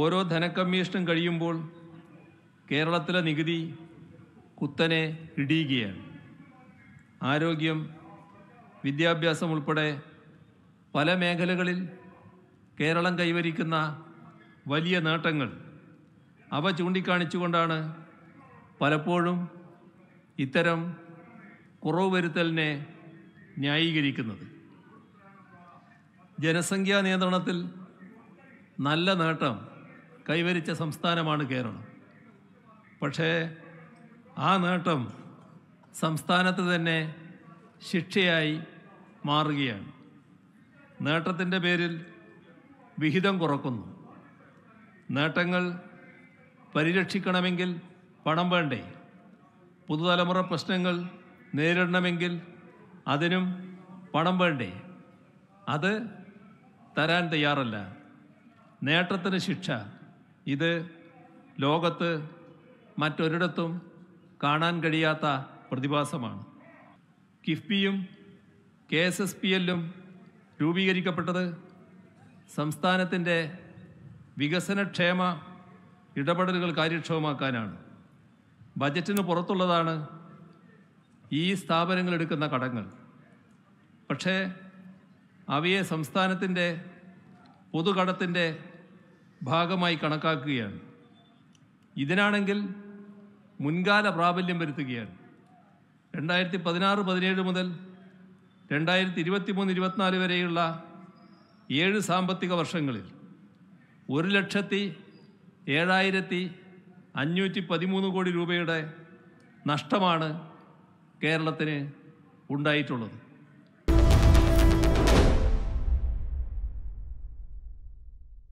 ഓരോ ധനക്കമ്മീഷനും കഴിയുമ്പോൾ കേരളത്തിലെ നികുതി കുത്തനെ ഇടിയുകയാണ് ആരോഗ്യം വിദ്യാഭ്യാസം ഉൾപ്പെടെ പല മേഖലകളിൽ കേരളം കൈവരിക്കുന്ന വലിയ നേട്ടങ്ങൾ അവ ചൂണ്ടിക്കാണിച്ചുകൊണ്ടാണ് പലപ്പോഴും ഇത്തരം കുറവ് വരുത്തലിനെ ന്യായീകരിക്കുന്നത് ജനസംഖ്യാ നിയന്ത്രണത്തിൽ നല്ല നേട്ടം കൈവരിച്ച സംസ്ഥാനമാണ് കേരളം പക്ഷേ ആ നേട്ടം സംസ്ഥാനത്ത് തന്നെ ശിക്ഷയായി മാറുകയാണ് നേട്ടത്തിൻ്റെ പേരിൽ വിഹിതം കുറക്കുന്നു നേട്ടങ്ങൾ പരിരക്ഷിക്കണമെങ്കിൽ പണം വേണ്ടേ പുതുതലമുറ പ്രശ്നങ്ങൾ നേരിടണമെങ്കിൽ അതിനും പണം വേണ്ടേ അത് തരാൻ തയ്യാറല്ല നേട്ടത്തിന് ശിക്ഷ ഇത് ലോകത്ത് മറ്റൊരിടത്തും കാണാൻ കഴിയാത്ത പ്രതിഭാസമാണ് കിഫ്ബിയും കെ എസ് എസ് പി എല്ലും രൂപീകരിക്കപ്പെട്ടത് സംസ്ഥാനത്തിൻ്റെ വികസനക്ഷേമ ഇടപെടലുകൾ കാര്യക്ഷമമാക്കാനാണ് ബജറ്റിന് പുറത്തുള്ളതാണ് ഈ സ്ഥാപനങ്ങൾ എടുക്കുന്ന കടങ്ങൾ പക്ഷേ അവയെ സംസ്ഥാനത്തിൻ്റെ പൊതുകടത്തിൻ്റെ ഭാഗമായി കണക്കാക്കുകയാണ് ഇതിനാണെങ്കിൽ മുൻകാല പ്രാബല്യം വരുത്തുകയാണ് രണ്ടായിരത്തി പതിനാറ് പതിനേഴ് മുതൽ രണ്ടായിരത്തി ഇരുപത്തി മൂന്ന് ഇരുപത്തിനാല് വരെയുള്ള ഏഴ് സാമ്പത്തിക വർഷങ്ങളിൽ ഒരു ലക്ഷത്തി ഏഴായിരത്തി അഞ്ഞൂറ്റി പതിമൂന്ന് കോടി രൂപയുടെ നഷ്ടമാണ് കേരളത്തിന് ഉണ്ടായിട്ടുള്ളത്